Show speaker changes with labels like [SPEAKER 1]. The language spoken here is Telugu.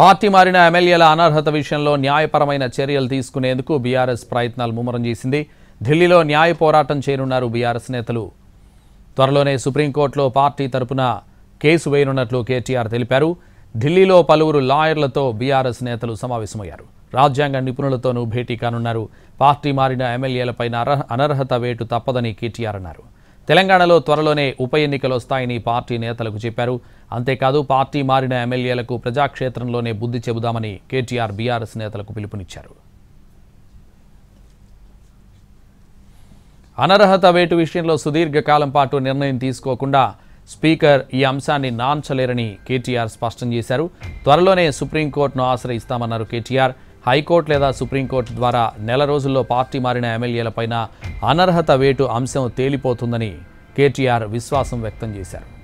[SPEAKER 1] పార్టీ మారిన ఎమ్మెల్యేల అనర్హత విషయంలో న్యాయపరమైన చర్యలు తీసుకునేందుకు బీఆర్ఎస్ ప్రయత్నాలు ముమ్మరం చేసింది ఢిల్లీలో న్యాయ పోరాటం చేయనున్నారు బీఆర్ఎస్ నేతలు త్వరలోనే సుప్రీంకోర్టులో పార్టీ తరపున కేసు వేయనున్నట్లు కేటీఆర్ తెలిపారు ఢిల్లీలో పలువురు లాయర్లతో బీఆర్ఎస్ నేతలు సమావేశమయ్యారు రాజ్యాంగ నిపుణులతోనూ భేటీ కానున్నారు పార్టీ మారిన ఎమ్మెల్యేలపై అనర్హత వేటు తప్పదని కేటీఆర్ అన్నారు తెలంగాణలో త్వరలోనే ఉప ఎన్నికలు వస్తాయని పార్టీ నేతలకు చెప్పారు అంతేకాదు పార్టీ మారిన ఎమ్మెల్యేలకు ప్రజాక్షేత్రంలోనే బుద్ధి చెబుదామని కేటీఆర్ బీఆర్ఎస్ నేతలకు పిలుపునిచ్చారు అనర్హత వేటు విషయంలో సుదీర్ఘకాలం పాటు నిర్ణయం తీసుకోకుండా స్పీకర్ ఈ అంశాన్ని నాంచలేరని కేటీఆర్ స్పష్టం చేశారు త్వరలోనే సుప్రీంకోర్టును ఆశ్రయిస్తామన్నారు కేటీఆర్ హైకోర్టు లేదా సుప్రీంకోర్టు ద్వారా నెల రోజుల్లో పార్టీ మారిన ఎమ్మెల్యేలపైన అనర్హత వేటు అంశం తేలిపోతుందని కేటీఆర్ విశ్వాసం వ్యక్తం చేశారు